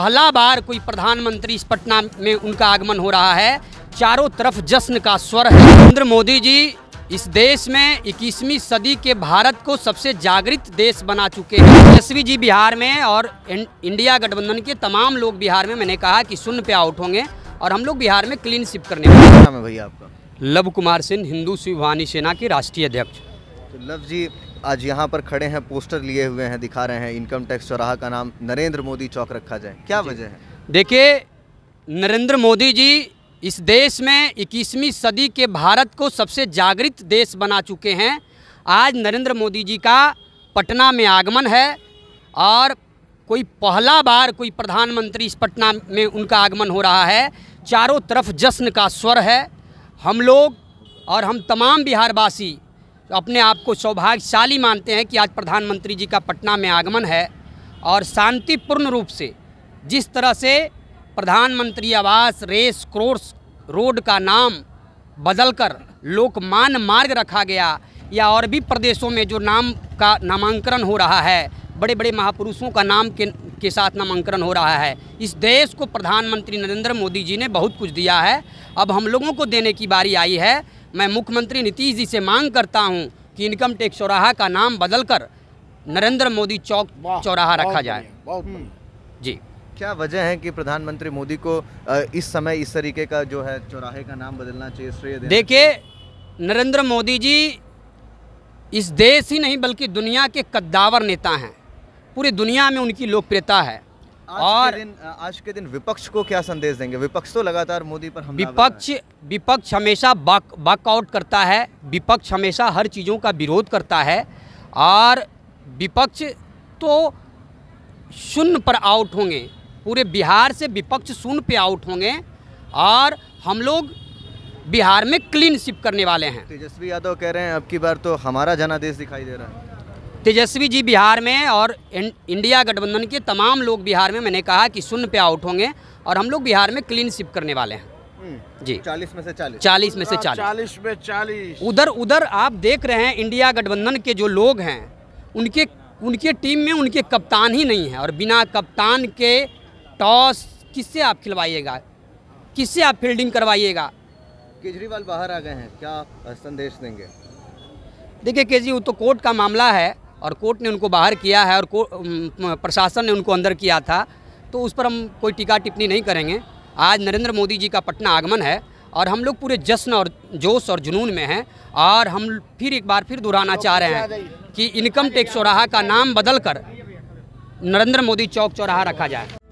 पहला बार कोई प्रधानमंत्री इस पटना में उनका आगमन हो रहा है चारों तरफ जश्न का स्वर है नरेंद्र मोदी जी इस देश में इक्कीसवीं सदी के भारत को सबसे जागृत देश बना चुके हैं तेजस्वी जी बिहार में और इंडिया गठबंधन के तमाम लोग बिहार में मैंने कहा कि सुन पे आउट होंगे और हम लोग बिहार में क्लीन शिप करने भैया आपका लव कुमार सिंह हिंदू शिवभानी सेना के राष्ट्रीय अध्यक्ष तो लव जी आज यहाँ पर खड़े हैं पोस्टर लिए हुए हैं दिखा रहे हैं इनकम टैक्स चौराहा का नाम नरेंद्र मोदी चौक रखा जाए क्या वजह है देखिए नरेंद्र मोदी जी इस देश में इक्कीसवीं सदी के भारत को सबसे जागृत देश बना चुके हैं आज नरेंद्र मोदी जी का पटना में आगमन है और कोई पहला बार कोई प्रधानमंत्री इस पटना में उनका आगमन हो रहा है चारों तरफ जश्न का स्वर है हम लोग और हम तमाम बिहारवासी अपने आप को सौभाग्यशाली मानते हैं कि आज प्रधानमंत्री जी का पटना में आगमन है और शांतिपूर्ण रूप से जिस तरह से प्रधानमंत्री आवास रेस क्रोर्स रोड का नाम बदलकर लोकमान मार्ग रखा गया या और भी प्रदेशों में जो नाम का नामांकन हो रहा है बड़े बड़े महापुरुषों का नाम के के साथ नामांकन हो रहा है इस देश को प्रधानमंत्री नरेंद्र मोदी जी ने बहुत कुछ दिया है अब हम लोगों को देने की बारी आई है मैं मुख्यमंत्री नीतीश जी से मांग करता हूँ कि इनकम टैक्स चौराहा का नाम बदलकर नरेंद्र मोदी चौक चौराहा रखा जाए हम्म, जी क्या वजह है कि प्रधानमंत्री मोदी को इस समय इस तरीके का जो है चौराहे का नाम बदलना चाहिए श्रेय देखिए नरेंद्र मोदी जी इस देश ही नहीं बल्कि दुनिया के कद्दावर नेता हैं पूरी दुनिया में उनकी लोकप्रियता है और दिन आज के दिन विपक्ष को क्या संदेश देंगे विपक्ष तो लगातार मोदी पर हमला विपक्ष विपक्ष हमेशा बाक, करता है विपक्ष हमेशा हर चीज़ों का विरोध करता है और विपक्ष तो शून्य पर आउट होंगे पूरे बिहार से विपक्ष शून्य पे आउट होंगे और हम लोग बिहार में क्लीन शिप करने वाले हैं तेजस्वी यादव कह रहे हैं अब की बार तो हमारा जनादेश दिखाई दे रहा है तेजस्वी जी बिहार में और इंडिया गठबंधन के तमाम लोग बिहार में मैंने कहा कि शून्य पे आउट होंगे और हम लोग बिहार में क्लीन शिप करने वाले हैं हम्म, जी चालीस में से चालीस चालीस में से हाँ, चालीस चालीस में चालीस उधर उधर आप देख रहे हैं इंडिया गठबंधन के जो लोग हैं उनके उनके टीम में उनके कप्तान ही नहीं है और बिना कप्तान के टॉस किससे आप खिलवाइएगा किससे आप फील्डिंग करवाइएगा केजरीवाल बाहर आ गए हैं क्या संदेश देंगे देखिए केजरी तो कोर्ट का मामला है और कोर्ट ने उनको बाहर किया है और प्रशासन ने उनको अंदर किया था तो उस पर हम कोई टीका टिप्पणी नहीं करेंगे आज नरेंद्र मोदी जी का पटना आगमन है और हम लोग पूरे जश्न और जोश और जुनून में हैं और हम फिर एक बार फिर दोहराना चाह रहे हैं कि इनकम टैक्स चौराहा का नाम बदल कर नरेंद्र मोदी चौक चौराहा रखा जाए